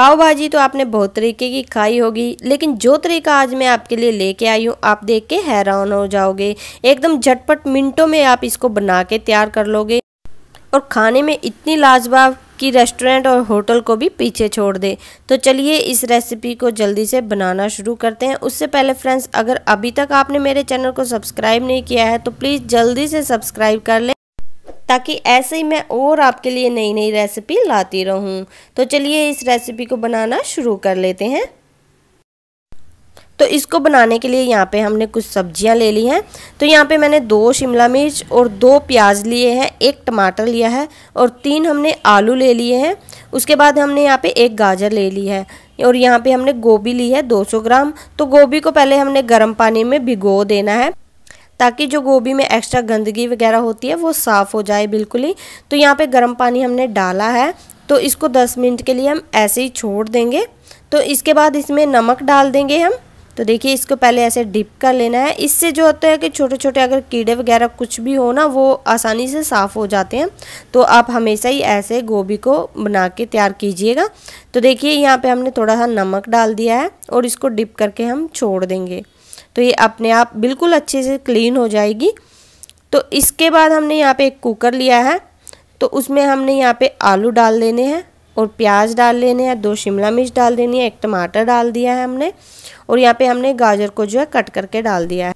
पाव भाजी तो आपने बहुत तरीके की खाई होगी लेकिन जो तरीका आज मैं आपके लिए लेके आई हूँ आप देख के हैरान हो जाओगे एकदम झटपट मिनटों में आप इसको बना के तैयार कर लोगे और खाने में इतनी लाजवाब कि रेस्टोरेंट और होटल को भी पीछे छोड़ दे तो चलिए इस रेसिपी को जल्दी से बनाना शुरू करते हैं उससे पहले फ्रेंड्स अगर अभी तक आपने मेरे चैनल को सब्सक्राइब नहीं किया है तो प्लीज़ जल्दी से सब्सक्राइब कर लें ताकि ऐसे ही मैं और आपके लिए नई नई रेसिपी लाती रहूं तो चलिए इस रेसिपी को बनाना शुरू कर लेते हैं तो इसको बनाने के लिए यहाँ पे हमने कुछ सब्जियाँ ले ली हैं तो यहाँ पे मैंने दो शिमला मिर्च और दो प्याज लिए हैं एक टमाटर लिया है और तीन हमने आलू ले लिए हैं उसके बाद हमने यहाँ पे एक गाजर ले ली है और यहाँ पे हमने गोभी ली है 200 ग्राम तो गोभी को पहले हमने गर्म पानी में भिगो देना है ताकि जो गोभी में एक्स्ट्रा गंदगी वगैरह होती है वो साफ़ हो जाए बिल्कुल ही तो यहाँ पे गर्म पानी हमने डाला है तो इसको 10 मिनट के लिए हम ऐसे ही छोड़ देंगे तो इसके बाद इसमें नमक डाल देंगे हम तो देखिए इसको पहले ऐसे डिप कर लेना है इससे जो होता है कि छोटे छोटे अगर कीड़े वगैरह कुछ भी हो ना वो आसानी से साफ़ हो जाते हैं तो आप हमेशा ही ऐसे गोभी को बना के तैयार कीजिएगा तो देखिए यहाँ पे हमने थोड़ा सा नमक डाल दिया है और इसको डिप करके हम छोड़ देंगे तो ये अपने आप बिल्कुल अच्छे से क्लीन हो जाएगी तो इसके बाद हमने यहाँ पे एक कुकर लिया है तो उसमें हमने यहाँ पे आलू डाल देने हैं और प्याज डाल लेने हैं दो शिमला मिर्च डाल देनी है एक टमाटर डाल दिया है हमने और यहाँ पे हमने गाजर को जो है कट करके डाल दिया है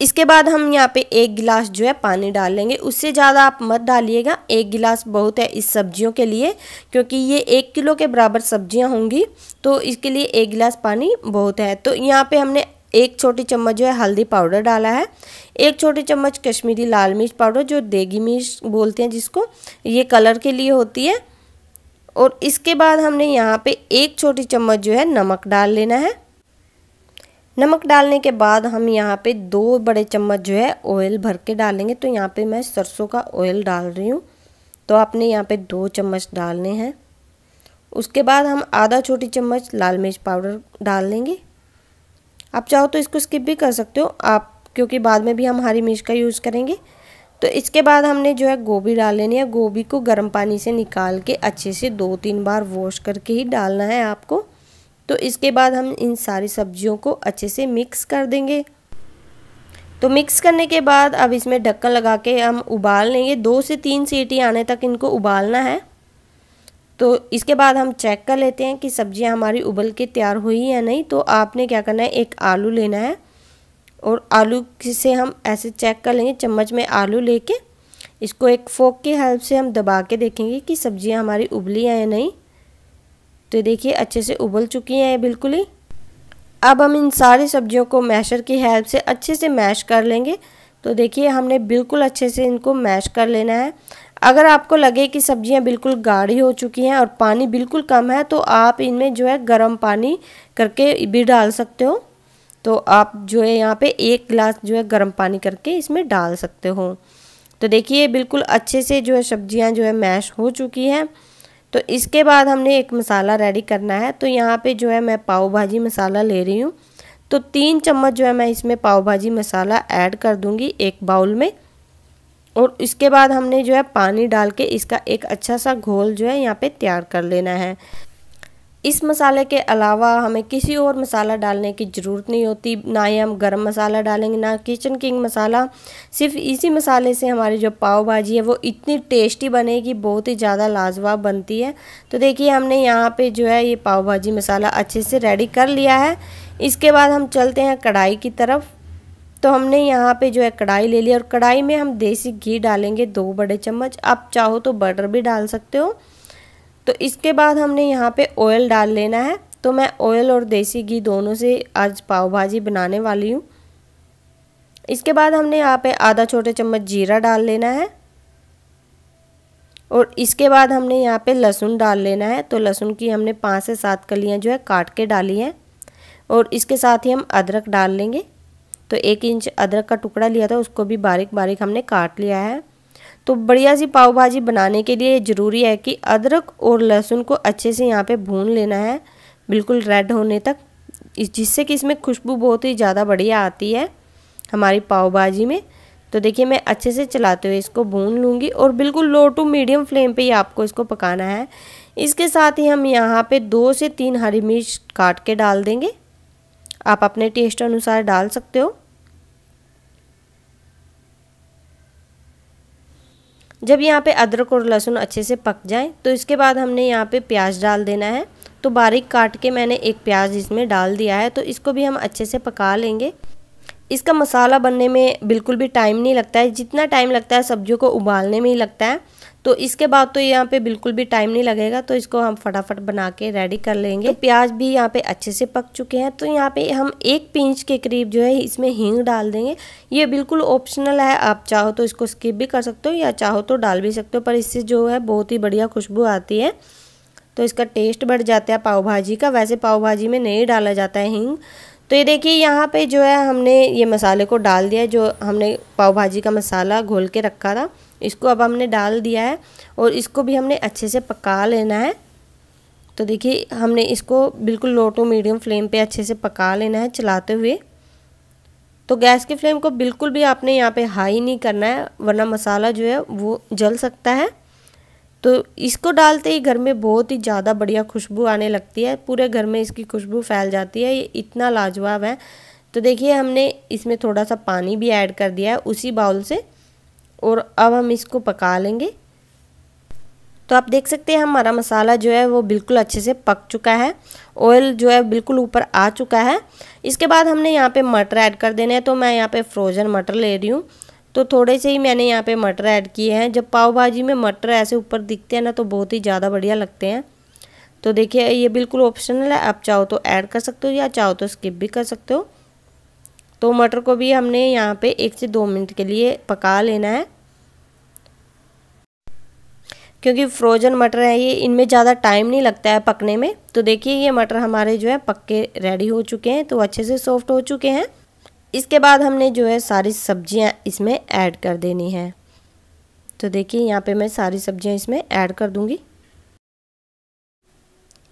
इसके बाद हम यहाँ पे एक गिलास जो है पानी डाल लेंगे उससे ज़्यादा आप मत डालिएगा एक गिलास बहुत है इस सब्जियों के लिए क्योंकि ये एक किलो के बराबर सब्जियाँ होंगी तो इसके लिए एक गिलास पानी बहुत है तो यहाँ पे हमने एक छोटी चम्मच जो है हल्दी पाउडर डाला है एक छोटी चम्मच कश्मीरी लाल मिर्च पाउडर जो देगी मिर्च बोलते हैं जिसको ये कलर के लिए होती है और इसके बाद हमने यहाँ पे एक छोटी चम्मच जो है नमक डाल लेना है नमक डालने के बाद हम यहाँ पे दो बड़े चम्मच जो है ऑयल भर के डालेंगे तो यहाँ पे मैं सरसों का ऑयल डाल रही हूँ तो आपने यहाँ पे दो चम्मच डालने हैं उसके बाद हम आधा छोटी चम्मच लाल मिर्च पाउडर डाल लेंगे आप चाहो तो इसको स्किप भी कर सकते हो आप क्योंकि बाद में भी हम हरी मिर्च का यूज़ करेंगे तो इसके बाद हमने जो है गोभी डाल लेनी है गोभी को गर्म पानी से निकाल के अच्छे से दो तीन बार वॉश करके ही डालना है आपको तो इसके बाद हम इन सारी सब्जियों को अच्छे से मिक्स कर देंगे तो मिक्स करने के बाद अब इसमें ढक्कन लगा के हम उबाल लेंगे दो से तीन सीटी आने तक इनको उबालना है तो इसके बाद हम चेक कर लेते हैं कि सब्जियां हमारी उबल के तैयार हुई या नहीं तो आपने क्या करना है एक आलू लेना है और आलू से हम ऐसे चेक कर लेंगे चम्मच में आलू लेके इसको एक फोक की हेल्प से हम दबा के देखेंगे कि सब्जियां हमारी उबली हैं या नहीं तो देखिए अच्छे से उबल चुकी हैं बिल्कुल ही अब हम इन सारी सब्जियों को मैशर की हेल्प से अच्छे से मैश कर लेंगे तो देखिए हमने बिल्कुल अच्छे से इनको मैश कर लेना है अगर आपको लगे कि सब्जियां बिल्कुल गाढ़ी हो चुकी हैं और पानी बिल्कुल कम है तो आप इनमें जो है गर्म पानी करके भी डाल सकते हो तो आप जो है यहाँ पे एक गिलास जो है गर्म पानी करके इसमें डाल सकते हो तो देखिए बिल्कुल अच्छे से जो है सब्जियाँ जो है मैश हो चुकी हैं तो इसके बाद हमने एक मसाला रेडी करना है तो यहाँ पे जो है मैं पाव भाजी मसाला ले रही हूँ तो तीन चम्मच जो है मैं इसमें पाव भाजी मसाला ऐड कर दूँगी एक बाउल में और इसके बाद हमने जो है पानी डाल के इसका एक अच्छा सा घोल जो है यहाँ पे तैयार कर लेना है इस मसाले के अलावा हमें किसी और मसाला डालने की ज़रूरत नहीं होती ना ही हम गरम मसाला डालेंगे ना किचन किंग मसाला सिर्फ इसी मसाले से हमारी जो पाव भाजी है वो इतनी टेस्टी बनेगी बहुत ही ज़्यादा लाजवाब बनती है तो देखिए हमने यहाँ पे जो है ये पाव भाजी मसाला अच्छे से रेडी कर लिया है इसके बाद हम चलते हैं कढ़ाई की तरफ तो हमने यहाँ पे जो है कढ़ाई ले ली और कढ़ाई में हम देसी घी डालेंगे दो बड़े चम्मच आप चाहो तो बटर भी डाल सकते हो तो इसके बाद हमने यहाँ पे ऑयल डाल लेना है तो मैं ऑयल और देसी घी दोनों से आज पाव भाजी बनाने वाली हूँ इसके बाद हमने यहाँ पे आधा छोटे चम्मच जीरा डाल लेना है और इसके बाद हमने यहाँ पे लहसुन डाल लेना है तो लहसुन की हमने पाँच से सात कलियाँ जो है काट के डाली हैं और इसके साथ ही हम अदरक डाल लेंगे तो एक इंच अदरक का टुकड़ा लिया था उसको भी बारीक बारीक हमने काट लिया है तो बढ़िया सी पाव भाजी बनाने के लिए ज़रूरी है कि अदरक और लहसुन को अच्छे से यहाँ पे भून लेना है बिल्कुल रेड होने तक जिससे कि इसमें खुशबू बहुत ही ज़्यादा बढ़िया आती है हमारी पाव भाजी में तो देखिए मैं अच्छे से चलाते हुए इसको भून लूँगी और बिल्कुल लो टू मीडियम फ्लेम पे ही आपको इसको पकाना है इसके साथ ही हम यहाँ पे दो से तीन हरी मिर्च काट के डाल देंगे आप अपने टेस्ट अनुसार डाल सकते हो जब यहाँ पे अदरक और लहसुन अच्छे से पक जाए तो इसके बाद हमने यहाँ पे प्याज डाल देना है तो बारीक काट के मैंने एक प्याज इसमें डाल दिया है तो इसको भी हम अच्छे से पका लेंगे इसका मसाला बनने में बिल्कुल भी टाइम नहीं लगता है जितना टाइम लगता है सब्जियों को उबालने में ही लगता है तो इसके बाद तो यहाँ पे बिल्कुल भी टाइम नहीं लगेगा तो इसको हम फटाफट बना के रेडी कर लेंगे तो प्याज भी यहाँ पे अच्छे से पक चुके हैं तो यहाँ पे हम एक पिंच के करीब जो है इसमें हींग डाल देंगे ये बिल्कुल ऑप्शनल है आप चाहो तो इसको स्किप भी कर सकते हो या चाहो तो डाल भी सकते हो पर इससे जो है बहुत ही बढ़िया खुशबू आती है तो इसका टेस्ट बढ़ जाता है पाव भाजी का वैसे पाव भाजी में नहीं डाला जाता है हींग तो ये देखिए यहाँ पे जो है हमने ये मसाले को डाल दिया जो हमने पाव भाजी का मसाला घोल के रखा था इसको अब हमने डाल दिया है और इसको भी हमने अच्छे से पका लेना है तो देखिए हमने इसको बिल्कुल लो टू मीडियम फ्लेम पे अच्छे से पका लेना है चलाते हुए तो गैस की फ्लेम को बिल्कुल भी आपने यहाँ पे हाई नहीं करना है वरना मसाला जो है वो जल सकता है तो इसको डालते ही घर में बहुत ही ज़्यादा बढ़िया खुशबू आने लगती है पूरे घर में इसकी खुशबू फैल जाती है ये इतना लाजवाब है तो देखिए हमने इसमें थोड़ा सा पानी भी ऐड कर दिया है उसी बाउल से और अब हम इसको पका लेंगे तो आप देख सकते हैं हमारा मसाला जो है वो बिल्कुल अच्छे से पक चुका है ऑयल जो है बिल्कुल ऊपर आ चुका है इसके बाद हमने यहाँ पे मटर ऐड कर देने हैं तो मैं यहाँ पे फ्रोज़न मटर ले रही हूँ तो थोड़े से ही मैंने यहाँ पे मटर ऐड किए हैं जब पाव भाजी में मटर ऐसे ऊपर दिखते हैं ना तो बहुत ही ज़्यादा बढ़िया लगते हैं तो देखिए ये बिल्कुल ऑप्शनल है आप चाहो तो ऐड कर सकते हो या चाहो तो स्किप भी कर सकते हो तो मटर को भी हमने यहाँ पे एक से दो मिनट के लिए पका लेना है क्योंकि फ्रोज़न मटर है ये इनमें ज़्यादा टाइम नहीं लगता है पकने में तो देखिए ये मटर हमारे जो है पक्के रेडी हो चुके हैं तो अच्छे से सॉफ्ट हो चुके हैं इसके बाद हमने जो है सारी सब्जियाँ इसमें ऐड कर देनी है तो देखिए यहाँ पे मैं सारी सब्ज़ियाँ इसमें ऐड कर दूँगी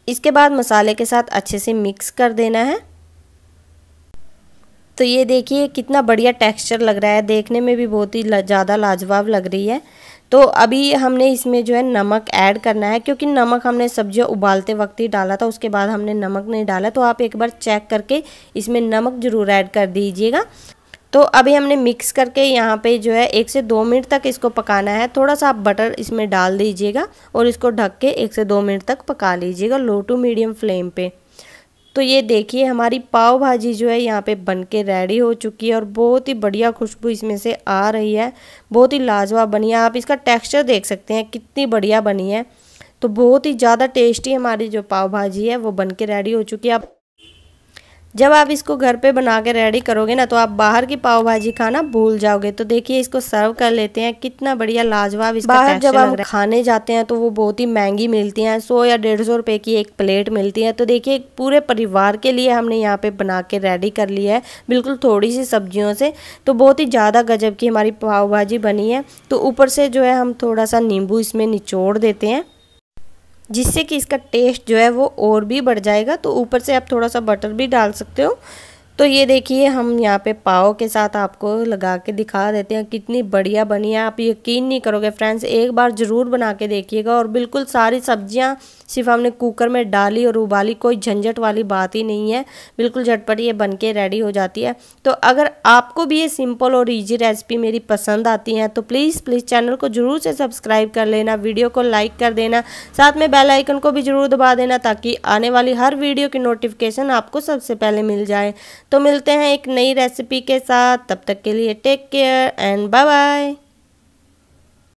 इसके बाद मसाले के साथ अच्छे से मिक्स कर देना है तो ये देखिए कितना बढ़िया टेक्सचर लग रहा है देखने में भी बहुत ही ज़्यादा लाजवाब लग रही है तो अभी हमने इसमें जो है नमक ऐड करना है क्योंकि नमक हमने सब्ज़ियाँ उबालते वक्त ही डाला था उसके बाद हमने नमक नहीं डाला तो आप एक बार चेक करके इसमें नमक ज़रूर ऐड कर दीजिएगा तो अभी हमने मिक्स करके यहाँ पे जो है एक से दो मिनट तक इसको पकाना है थोड़ा सा आप बटर इसमें डाल दीजिएगा और इसको ढक के एक से दो मिनट तक पका लीजिएगा लो टू मीडियम फ्लेम पे तो ये देखिए हमारी पाव भाजी जो है यहाँ पे बन के रेडी हो चुकी है और बहुत ही बढ़िया खुशबू इसमें से आ रही है बहुत ही लाजवाब बनी है आप इसका टेक्सचर देख सकते हैं कितनी बढ़िया बनी है तो बहुत ही ज़्यादा टेस्टी हमारी जो पाव भाजी है वो बन के रेडी हो चुकी है आप जब आप इसको घर पे बना के रेडी करोगे ना तो आप बाहर की पाव भाजी खाना भूल जाओगे तो देखिए इसको सर्व कर लेते हैं कितना बढ़िया लाजवाब इसका बाहर जब हम खाने जाते हैं तो वो बहुत ही महंगी मिलती हैं सौ या डेढ़ सौ रुपये की एक प्लेट मिलती है तो देखिए पूरे परिवार के लिए हमने यहाँ पे बना के रेडी कर लिया है बिल्कुल थोड़ी सी सब्जियों से तो बहुत ही ज़्यादा गजब की हमारी पाव भाजी बनी है तो ऊपर से जो है हम थोड़ा सा नींबू इसमें निचोड़ देते हैं जिससे कि इसका टेस्ट जो है वो और भी बढ़ जाएगा तो ऊपर से आप थोड़ा सा बटर भी डाल सकते हो तो ये देखिए हम यहाँ पे पाओ के साथ आपको लगा के दिखा देते हैं कितनी बढ़िया बनी है आप यकीन नहीं करोगे फ्रेंड्स एक बार ज़रूर बना के देखिएगा और बिल्कुल सारी सब्जियाँ सिर्फ हमने कुकर में डाली और उबाली कोई झंझट वाली बात ही नहीं है बिल्कुल झटपट ये बन के रेडी हो जाती है तो अगर आपको भी ये सिंपल और ईजी रेसिपी मेरी पसंद आती है तो प्लीज़ प्लीज़ चैनल को ज़रूर से सब्सक्राइब कर लेना वीडियो को लाइक कर देना साथ में बेल आइकन को भी ज़रूर दबा देना ताकि आने वाली हर वीडियो की नोटिफिकेशन आपको सबसे पहले मिल जाए तो मिलते हैं एक नई रेसिपी के साथ तब तक के लिए take care and bye bye